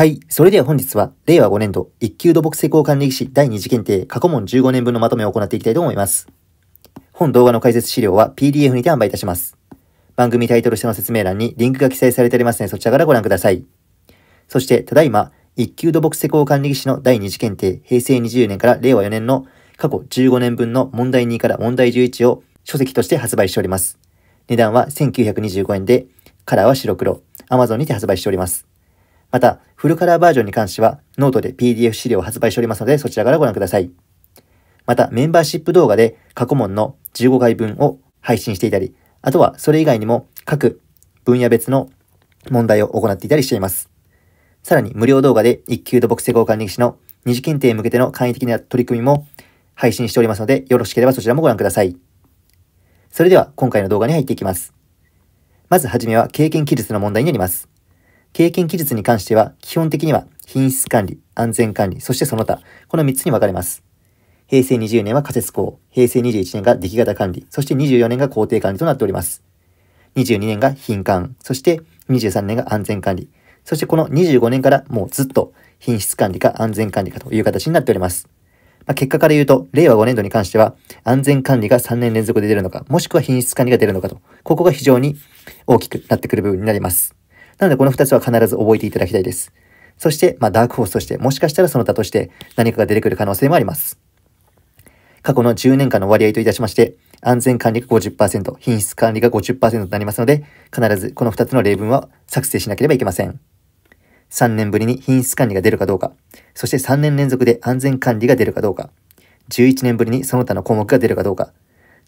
はい。それでは本日は、令和5年度、一級土木施工管理技士第2次検定過去問15年分のまとめを行っていきたいと思います。本動画の解説資料は PDF にて販売いたします。番組タイトル下の説明欄にリンクが記載されておりますので、そちらからご覧ください。そして、ただいま、一級土木施工管理技士の第2次検定、平成20年から令和4年の過去15年分の問題2から問題11を書籍として発売しております。値段は1925円で、カラーは白黒、Amazon にて発売しております。また、フルカラーバージョンに関しては、ノートで PDF 資料を発売しておりますので、そちらからご覧ください。また、メンバーシップ動画で過去問の15回分を配信していたり、あとはそれ以外にも各分野別の問題を行っていたりしています。さらに、無料動画で一級土木施工管理士の二次検定へ向けての簡易的な取り組みも配信しておりますので、よろしければそちらもご覧ください。それでは、今回の動画に入っていきます。まずはじめは経験記述の問題になります。経験記述に関しては、基本的には品質管理、安全管理、そしてその他、この3つに分かれます。平成20年は仮設工、平成21年が出来型管理、そして24年が工程管理となっております。22年が品管、そして23年が安全管理、そしてこの25年からもうずっと品質管理か安全管理かという形になっております。まあ、結果から言うと、令和5年度に関しては、安全管理が3年連続で出るのか、もしくは品質管理が出るのかと、ここが非常に大きくなってくる部分になります。なのでこの2つは必ず覚えていただきたいです。そして、まあ、ダークホースとして、もしかしたらその他として何かが出てくる可能性もあります。過去の10年間の割合といたしまして、安全管理が50%、品質管理が50%となりますので、必ずこの2つの例文は作成しなければいけません。3年ぶりに品質管理が出るかどうか、そして3年連続で安全管理が出るかどうか、11年ぶりにその他の項目が出るかどうか、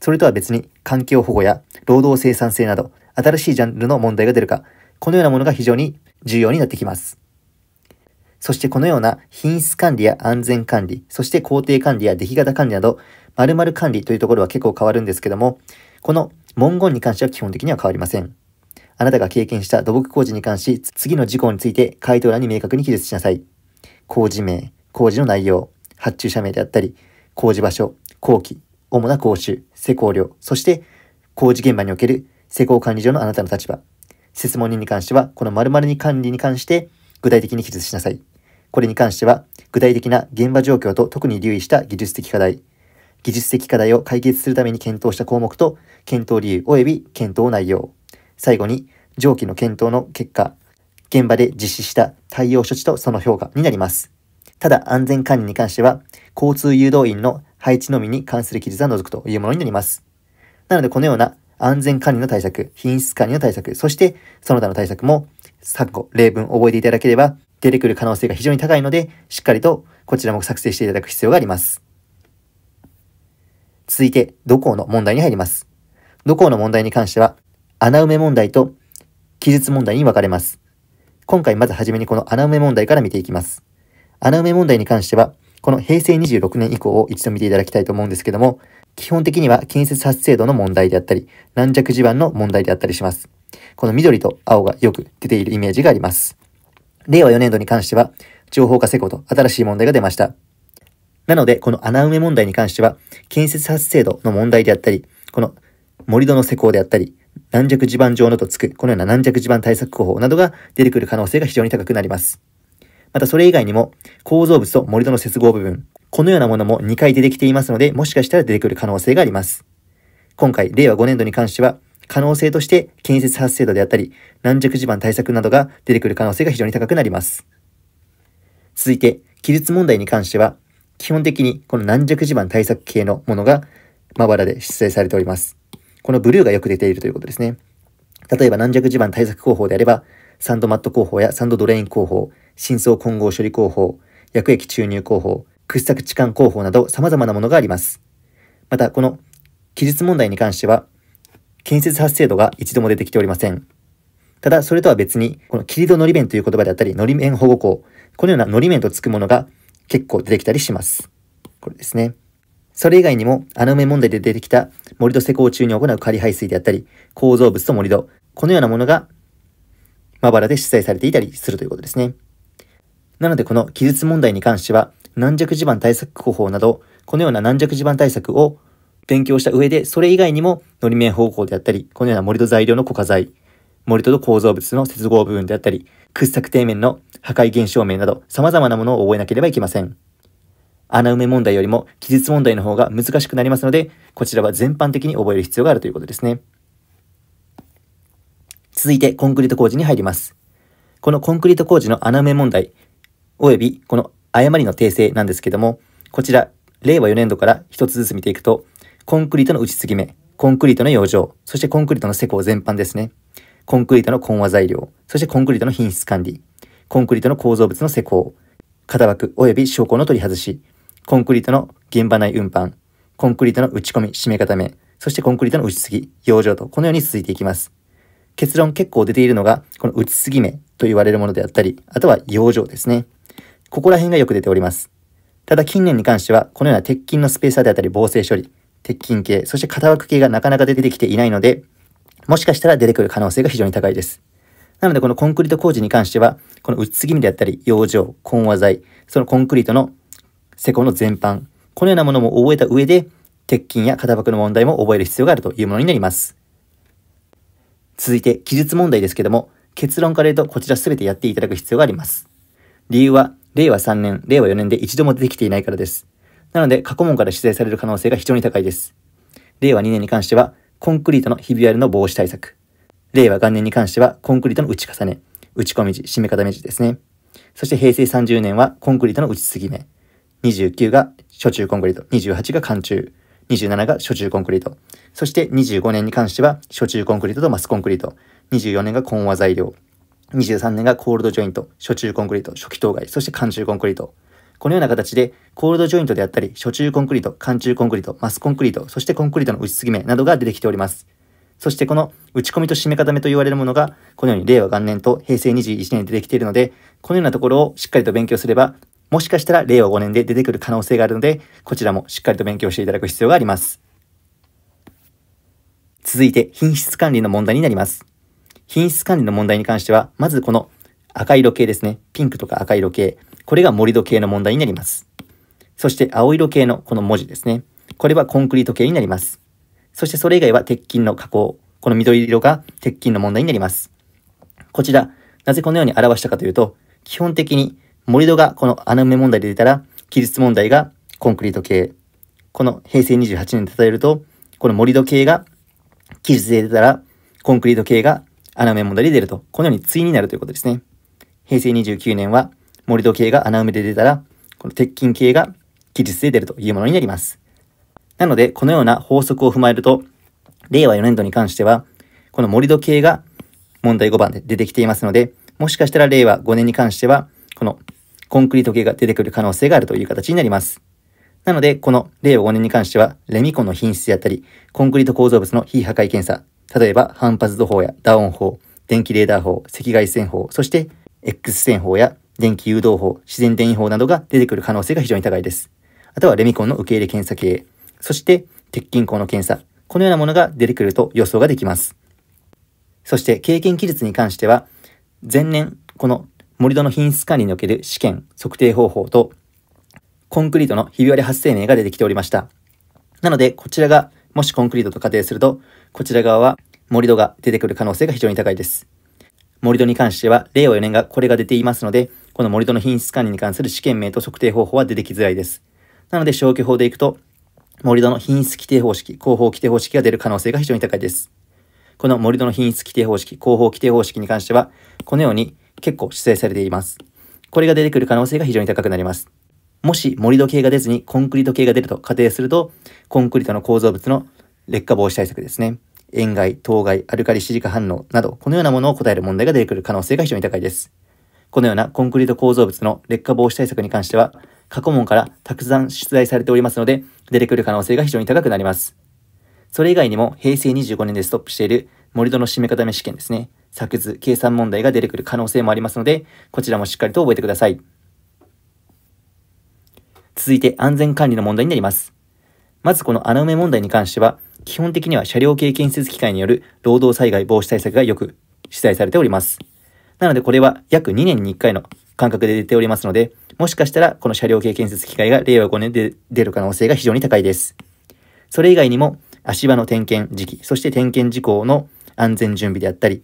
それとは別に環境保護や労働生産性など、新しいジャンルの問題が出るか、このようなものが非常に重要になってきます。そしてこのような品質管理や安全管理、そして工程管理や出来型管理など、〇〇管理というところは結構変わるんですけども、この文言に関しては基本的には変わりません。あなたが経験した土木工事に関し、次の事項について回答欄に明確に記述しなさい。工事名、工事の内容、発注者名であったり、工事場所、工期、主な講習、施工量、そして工事現場における施工管理上のあなたの立場、質問人に関しては、この〇〇に管理に関して具体的に記述しなさい。これに関しては、具体的な現場状況と特に留意した技術的課題、技術的課題を解決するために検討した項目と、検討理由及び検討内容。最後に、上記の検討の結果、現場で実施した対応処置とその評価になります。ただ、安全管理に関しては、交通誘導員の配置のみに関する記述は除くというものになります。なので、このような安全管理の対策、品質管理の対策、そしてその他の対策も、昨今、例文覚えていただければ出てくる可能性が非常に高いので、しっかりとこちらも作成していただく必要があります。続いて、どこの問題に入ります。どこの問題に関しては、穴埋め問題と記述問題に分かれます。今回まずはじめにこの穴埋め問題から見ていきます。穴埋め問題に関しては、この平成26年以降を一度見ていただきたいと思うんですけども、基本的には建設発生度の問題であったり、軟弱地盤の問題であったりします。この緑と青がよく出ているイメージがあります。令和4年度に関しては、情報化施工と新しい問題が出ました。なので、この穴埋め問題に関しては、建設発生度の問題であったり、この盛り土の施工であったり、軟弱地盤上のとつく、このような軟弱地盤対策工法などが出てくる可能性が非常に高くなります。またそれ以外にも構造物と盛土の接合部分、このようなものも2回出てきていますので、もしかしたら出てくる可能性があります。今回、令和5年度に関しては、可能性として建設発生度であったり、軟弱地盤対策などが出てくる可能性が非常に高くなります。続いて、記述問題に関しては、基本的にこの軟弱地盤対策系のものがまばらで出題されております。このブルーがよく出ているということですね。例えば軟弱地盤対策工法であれば、サンドマット工法やサンドドレイン工法、深層混合処理工法、薬液注入工法、掘削置換工法など様々なものがあります。また、この記述問題に関しては、建設発生度が一度も出てきておりません。ただ、それとは別に、この切りドのり弁という言葉であったり、のり弁保護工、このようなのり弁とつくものが結構出てきたりします。これですね。それ以外にも、穴埋め問題で出てきた、盛土施工中に行う仮排水であったり、構造物と盛土、このようなものが、まばらで出題されていたりするということですね。なのでこの記述問題に関しては、軟弱地盤対策方法など、このような軟弱地盤対策を勉強した上で、それ以外にも、のり面方向であったり、このような盛土材料の固化材、土と構造物の接合部分であったり、掘削底面の破壊現象面など、様々なものを覚えなければいけません。穴埋め問題よりも記述問題の方が難しくなりますので、こちらは全般的に覚える必要があるということですね。続いて、コンクリート工事に入ります。このコンクリート工事の穴埋め問題、及びこの誤りの訂正なんですけども、こちら、令和4年度から一つずつ見ていくと、コンクリートの打ち継ぎ目、コンクリートの養生、そしてコンクリートの施工全般ですね。コンクリートの混和材料、そしてコンクリートの品質管理、コンクリートの構造物の施工、型枠及び証拠の取り外し、コンクリートの現場内運搬、コンクリートの打ち込み、締め固め、そしてコンクリートの打ち継ぎ、養生と、このように続いていきます。結論結構出ているのが、この打ち継ぎ目と言われるものであったり、あとは養生ですね。ここら辺がよく出ております。ただ近年に関しては、このような鉄筋のスペーサーであったり、防水処理、鉄筋系、そして型枠系がなかなか出てきていないので、もしかしたら出てくる可能性が非常に高いです。なのでこのコンクリート工事に関しては、この打ち継ぎ目であったり、養生、混和剤、そのコンクリートの施工の全般、このようなものも覚えた上で、鉄筋や型枠の問題も覚える必要があるというものになります。続いて、記述問題ですけども、結論から言うとこちら全てやっていただく必要があります。理由は、令和3年、令和4年で一度も出てきていないからです。なので、過去問から出題される可能性が非常に高いです。令和2年に関しては、コンクリートのひび割れの防止対策。令和元年に関しては、コンクリートの打ち重ね、打ち込み地、締め固め地ですね。そして平成30年は、コンクリートの打ちすぎ目。29が初中コンクリート、28が貫中、27が初中コンクリート。そして25年に関しては、初中コンクリートとマスコンクリート。24年が混和材料。23年がコールドジョイント、初中コンクリート、初期当該、そして貫中コンクリート。このような形で、コールドジョイントであったり、初中コンクリート、貫中コンクリート、マスコンクリート、そしてコンクリートの打ち継ぎ目などが出てきております。そしてこの打ち込みと締め固めと言われるものが、このように令和元年と平成21年でできているので、このようなところをしっかりと勉強すれば、もしかしたら令和5年で出てくる可能性があるので、こちらもしっかりと勉強していただく必要があります。続いて品質管理の問題になります。品質管理の問題に関しては、まずこの赤色系ですね。ピンクとか赤色系。これが盛土系の問題になります。そして青色系のこの文字ですね。これはコンクリート系になります。そしてそれ以外は鉄筋の加工。この緑色が鉄筋の問題になります。こちら、なぜこのように表したかというと、基本的に盛土がこの穴埋め問題で出たら、記述問題がコンクリート系。この平成28年で例えると、この盛土系が記述で出たら、コンクリート系が穴埋め問題で出ると、このように対になるということですね。平成29年は、盛土系が穴埋めで出たら、この鉄筋系が記述で出るというものになります。なので、このような法則を踏まえると、令和4年度に関しては、この盛土系が問題5番で出てきていますので、もしかしたら令和5年に関しては、このコンクリート系が出てくる可能性があるという形になります。なので、この令和5年に関しては、レミコンの品質であったり、コンクリート構造物の非破壊検査例えば反発度法やダウン法、電気レーダー法、赤外線法、そして X 線法や電気誘導法、自然電位法などが出てくる可能性が非常に高いです。あとはレミコンの受け入れ検査系、そして鉄筋工の検査、このようなものが出てくると予想ができます。そして経験記述に関しては、前年、この盛土の品質管理における試験、測定方法と、コンクリートのひび割れ発生名が出てきておりました。なので、こちらがもしコンクリートと仮定すると、こちら側は盛り土が出てくる可能性が非常に高いです。盛り土に関しては、令和4年がこれが出ていますので、この盛り土の品質管理に関する試験名と測定方法は出てきづらいです。なので消去法でいくと、盛り土の品質規定方式、広報規定方式が出る可能性が非常に高いです。この盛り土の品質規定方式、広報規定方式に関しては、このように結構指定されています。これが出てくる可能性が非常に高くなります。もし盛り土系が出ずにコンクリート系が出ると仮定すると、コンクリートの構造物の劣化防止対策ですね。塩害、当該、アルカリシリカ反応など、このようなものを答える問題が出てくる可能性が非常に高いです。このようなコンクリート構造物の劣化防止対策に関しては、過去問からたくさん出題されておりますので、出てくる可能性が非常に高くなります。それ以外にも、平成25年でストップしている盛土の締め固め試験ですね。作図、計算問題が出てくる可能性もありますので、こちらもしっかりと覚えてください。続いて安全管理の問題になります。まずこの穴埋め問題に関しては、基本的には車両経験設機械による労働災害防止対策がよく取材されております。なのでこれは約2年に1回の間隔で出ておりますので、もしかしたらこの車両系建設機械が令和5年で出る可能性が非常に高いです。それ以外にも足場の点検時期、そして点検事項の安全準備であったり、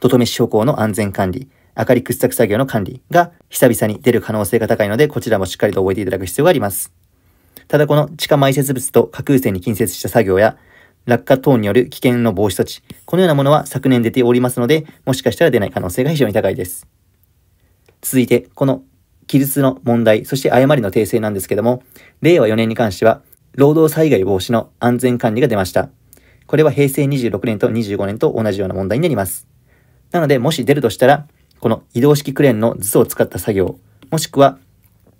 ととめし諸行の安全管理、明かり掘削作業の管理が久々に出る可能性が高いので、こちらもしっかりと覚えていただく必要があります。ただこの地下埋設物と架空線に近接した作業や、落下等による危険の防止措置、このようなものは昨年出ておりますので、もしかしたら出ない可能性が非常に高いです。続いて、この記述の問題、そして誤りの訂正なんですけども、令和4年に関しては、労働災害防止の安全管理が出ました。これは平成26年と25年と同じような問題になります。なので、もし出るとしたら、この移動式クレーンの図を使った作業、もしくは、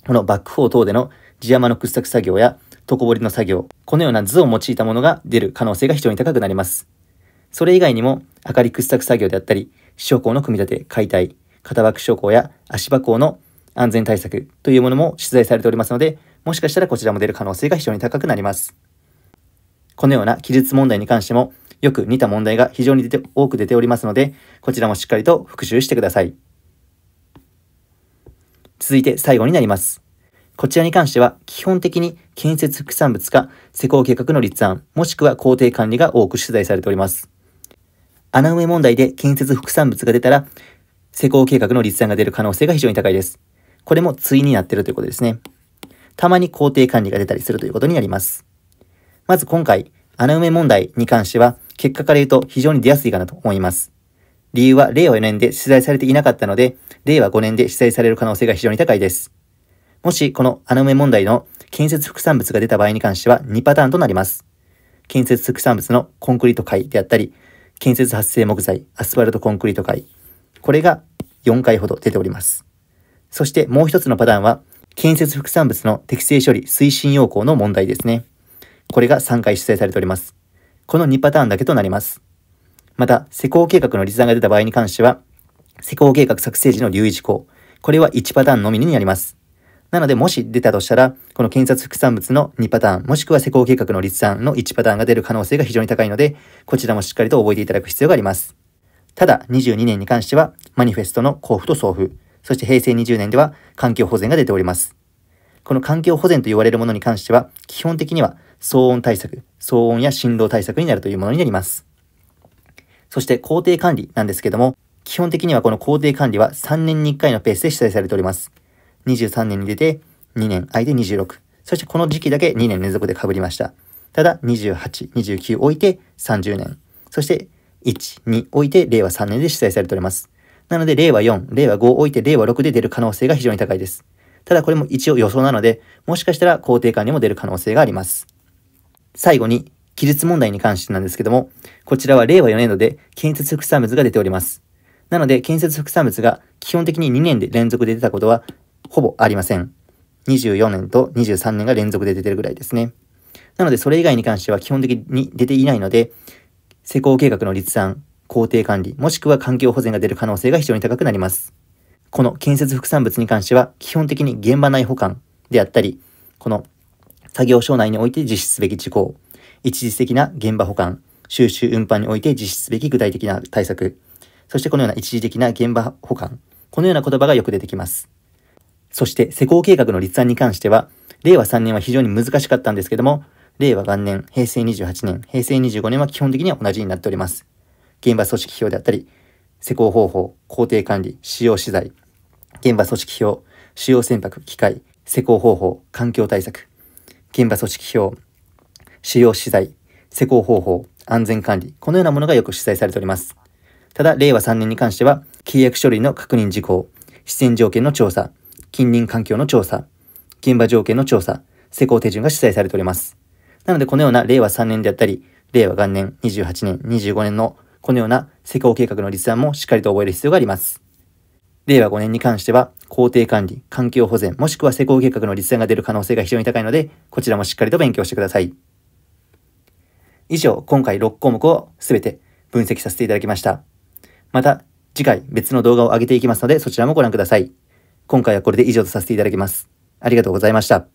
このバックホー等での地山の掘削作業や床彫りの作業、このような図を用いたものが出る可能性が非常に高くなります。それ以外にも、明かり掘削作業であったり、支所工の組み立て、解体、型枠昇工や足場工の安全対策というものも取材されておりますので、もしかしたらこちらも出る可能性が非常に高くなります。このような記述問題に関しても、よく似た問題が非常に出て多く出ておりますので、こちらもしっかりと復習してください。続いて最後になります。こちらに関しては、基本的に建設副産物か施工計画の立案、もしくは工程管理が多く取材されております。穴埋め問題で建設副産物が出たら、施工計画の立案が出る可能性が非常に高いです。これも対になっているということですね。たまに工程管理が出たりするということになります。まず今回、穴埋め問題に関しては、結果から言うと非常に出やすいかなと思います。理由は令和4年で出題されていなかったので、令和5年で出題される可能性が非常に高いです。もし、この穴埋め問題の建設副産物が出た場合に関しては2パターンとなります。建設副産物のコンクリート界であったり、建設発生木材、アスファルトコンクリート界、これが4回ほど出ております。そしてもう一つのパターンは、建設副産物の適正処理推進要項の問題ですね。これが3回出題されております。この2パターンだけとなります。また、施工計画の立案が出た場合に関しては、施工計画作成時の留意事項、これは1パターンのみになります。なので、もし出たとしたら、この検察副産物の2パターン、もしくは施工計画の立案の1パターンが出る可能性が非常に高いので、こちらもしっかりと覚えていただく必要があります。ただ、22年に関しては、マニフェストの交付と送付、そして平成20年では環境保全が出ております。この環境保全と言われるものに関しては、基本的には騒音対策、騒音や振動対策になるというものになります。そして工程管理なんですけども、基本的にはこの工程管理は3年に1回のペースで主催されております。23年に出て、2年、て26。そしてこの時期だけ2年連続で被りました。ただ、28、29置いて30年。そして、1、2置いて令和3年で主催されております。なので、令和4、令和5置いて令和6で出る可能性が非常に高いです。ただこれも一応予想なので、もしかしたら肯定感にも出る可能性があります。最後に、記述問題に関してなんですけども、こちらは令和4年度で建設副産物が出ております。なので、建設副産物が基本的に2年で連続で出たことはほぼありません。24年と23年が連続で出てるぐらいですね。なので、それ以外に関しては基本的に出ていないので、施工計画の立案、工程管理、もしくは環境保全が出る可能性が非常に高くなります。この建設副産物に関しては、基本的に現場内保管であったり、この作業省内において実施すべき事項、一時的な現場保管、収集運搬において実施すべき具体的な対策、そしてこのような一時的な現場保管、このような言葉がよく出てきます。そして施工計画の立案に関しては、令和3年は非常に難しかったんですけども、令和元年、平成28年、平成25年は基本的には同じになっております。現場組織表であったり、施工方法、工程管理、使用資材、現場組織表、使用船舶、機械、施工方法、環境対策、現場組織表、使用資材、施工方法、安全管理、このようなものがよく記載されております。ただ、令和3年に関しては、契約書類の確認事項、出演条件の調査、近隣環境の調査、現場条件の調査、施工手順が記載されております。なので、このような令和3年であったり、令和元年、28年、25年のこのような施工計画の立案もしっかりと覚える必要があります。令和5年に関しては、工程管理、環境保全、もしくは施工計画の立案が出る可能性が非常に高いので、こちらもしっかりと勉強してください。以上、今回6項目をすべて分析させていただきました。また、次回別の動画を上げていきますので、そちらもご覧ください。今回はこれで以上とさせていただきます。ありがとうございました。